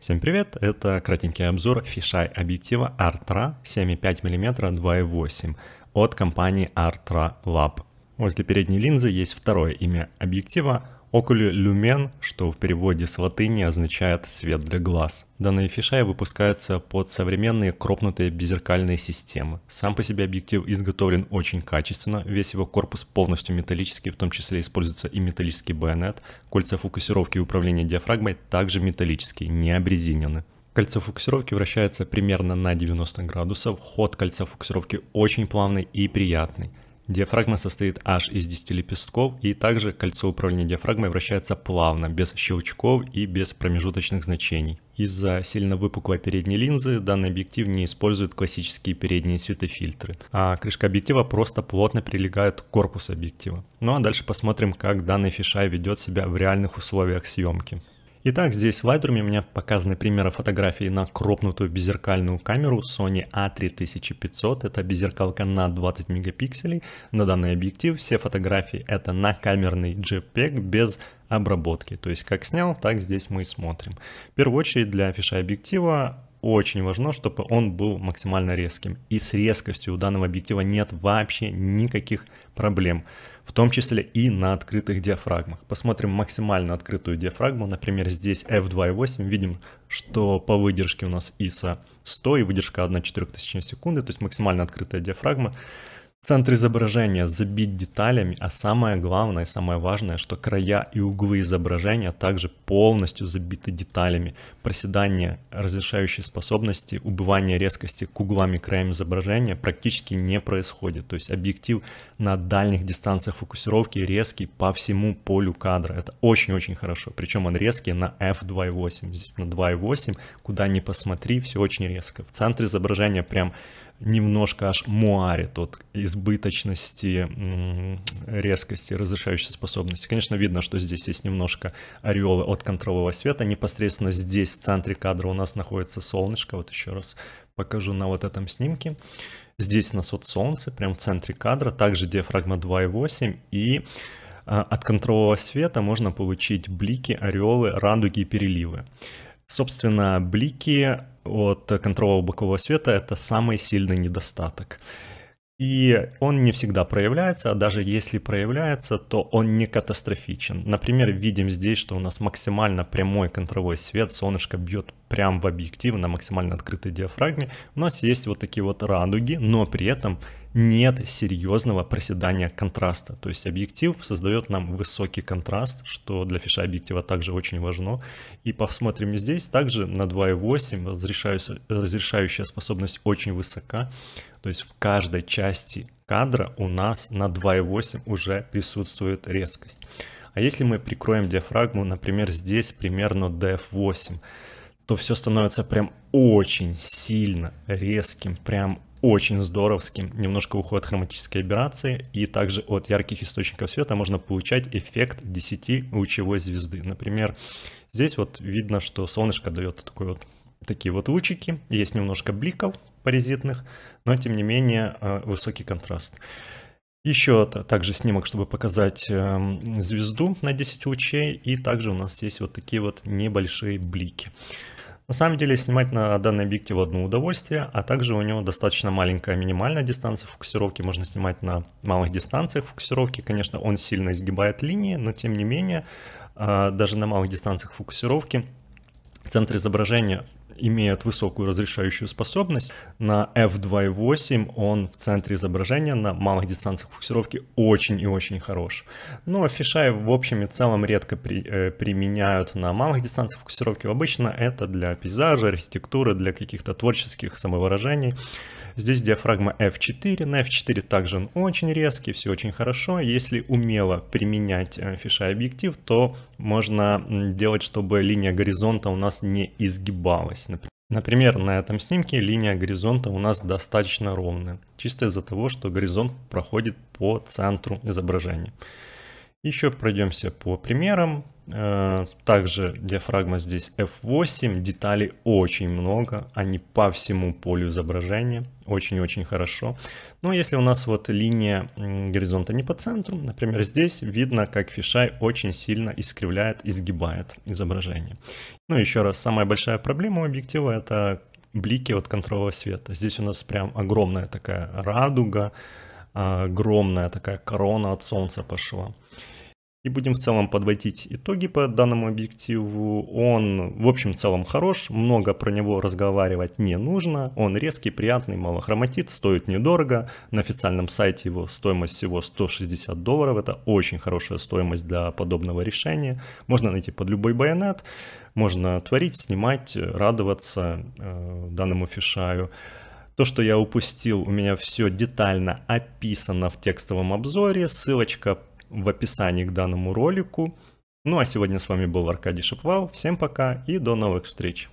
Всем привет, это кратенький обзор фишай объектива Artra 7,5 мм 2.8 от компании Artra Lab. Возле передней линзы есть второе имя объектива – Oculi Lumen, что в переводе с латыни означает «свет для глаз». Данные фишай выпускаются под современные кропнутые беззеркальные системы. Сам по себе объектив изготовлен очень качественно, весь его корпус полностью металлический, в том числе используется и металлический байонет, кольца фокусировки и управления диафрагмой также металлические, не обрезинены. Кольцо фокусировки вращается примерно на 90 градусов, ход кольца фокусировки очень плавный и приятный. Диафрагма состоит аж из 10 лепестков, и также кольцо управления диафрагмой вращается плавно, без щелчков и без промежуточных значений. Из-за сильно выпуклой передней линзы данный объектив не использует классические передние светофильтры, а крышка объектива просто плотно прилегает к корпусу объектива. Ну а дальше посмотрим, как данный фишай ведет себя в реальных условиях съемки. Итак, здесь в Lightroom у меня показаны примеры фотографий на кропнутую беззеркальную камеру Sony A3500. Это беззеркалка на 20 мегапикселей. На данный объектив все фотографии это на камерный JPEG без обработки. То есть как снял, так здесь мы и смотрим. В первую очередь для фиша объектива очень важно, чтобы он был максимально резким. И с резкостью у данного объектива нет вообще никаких проблем в том числе и на открытых диафрагмах. Посмотрим максимально открытую диафрагму, например, здесь F2.8, видим, что по выдержке у нас ISA 100 и выдержка 1 4000 секунды, то есть максимально открытая диафрагма. Центр изображения забит деталями, а самое главное, самое важное, что края и углы изображения также полностью забиты деталями. Проседание разрешающей способности, убывание резкости к углам и краям изображения практически не происходит. То есть объектив на дальних дистанциях фокусировки резкий по всему полю кадра. Это очень-очень хорошо. Причем он резкий на f2.8. Здесь на 2.8, куда ни посмотри, все очень резко. В центре изображения прям немножко аж муарит от избыточности, резкости, разрешающей способности. Конечно, видно, что здесь есть немножко ореолы от контролевого света. Непосредственно здесь, в центре кадра, у нас находится солнышко. Вот еще раз покажу на вот этом снимке. Здесь у нас вот солнце, прямо в центре кадра. Также диафрагма 2,8 и а, от контролевого света можно получить блики, ореолы, радуги и переливы. Собственно, блики от контрола бокового света — это самый сильный недостаток. И он не всегда проявляется, а даже если проявляется, то он не катастрофичен. Например, видим здесь, что у нас максимально прямой контровой свет, солнышко бьет прямо в объектив на максимально открытой диафрагме. У нас есть вот такие вот радуги, но при этом нет серьезного проседания контраста. То есть объектив создает нам высокий контраст, что для фиша объектива также очень важно. И посмотрим здесь, также на 2.8 разрешающая, способность очень высока. То есть в каждой части кадра у нас на 2.8 уже присутствует резкость. А если мы прикроем диафрагму, например, здесь примерно DF8, то все становится прям очень сильно резким, прям очень здоровским. Немножко уходит хроматические аберрации, и также от ярких источников света можно получать эффект 10 лучевой звезды. Например, здесь вот видно, что солнышко дает такой вот, такие вот лучики, есть немножко бликов паразитных, но тем не менее э, высокий контраст. Еще также снимок, чтобы показать эм, звезду на 10 лучей, и также у нас есть вот такие вот небольшие блики. На самом деле снимать на данный объектив одно удовольствие, а также у него достаточно маленькая минимальная дистанция фокусировки, можно снимать на малых дистанциях фокусировки. Конечно, он сильно изгибает линии, но тем не менее, а, даже на малых дистанциях фокусировки центр изображения имеют высокую разрешающую способность. На f2.8 он в центре изображения на малых дистанциях фокусировки очень и очень хорош. Но фишай в общем и целом редко при, э, применяют на малых дистанциях фокусировки. Обычно это для пейзажа, архитектуры, для каких-то творческих самовыражений. Здесь диафрагма F4, на F4 также он очень резкий, все очень хорошо. Если умело применять э, фишай объектив, то можно делать, чтобы линия горизонта у нас не изгибалась. Например, на этом снимке линия горизонта у нас достаточно ровная, чисто из-за того, что горизонт проходит по центру изображения. Еще пройдемся по примерам. Э, также диафрагма здесь F8, деталей очень много, они по всему полю изображения, очень-очень хорошо. Но ну, если у нас вот линия горизонта не по центру, например, здесь видно, как фишай очень сильно искривляет, изгибает изображение. Ну еще раз, самая большая проблема у объектива это блики от контрового света. Здесь у нас прям огромная такая радуга, огромная такая корона от солнца пошла. И будем в целом подводить итоги по данному объективу. Он в общем целом хорош, много про него разговаривать не нужно. Он резкий, приятный, мало хроматит, стоит недорого. На официальном сайте его стоимость всего 160 долларов. Это очень хорошая стоимость для подобного решения. Можно найти под любой байонет. Можно творить, снимать, радоваться э, данному фишаю. То, что я упустил, у меня все детально описано в текстовом обзоре. Ссылочка в описании к данному ролику. Ну а сегодня с вами был Аркадий Шипвал. Всем пока и до новых встреч!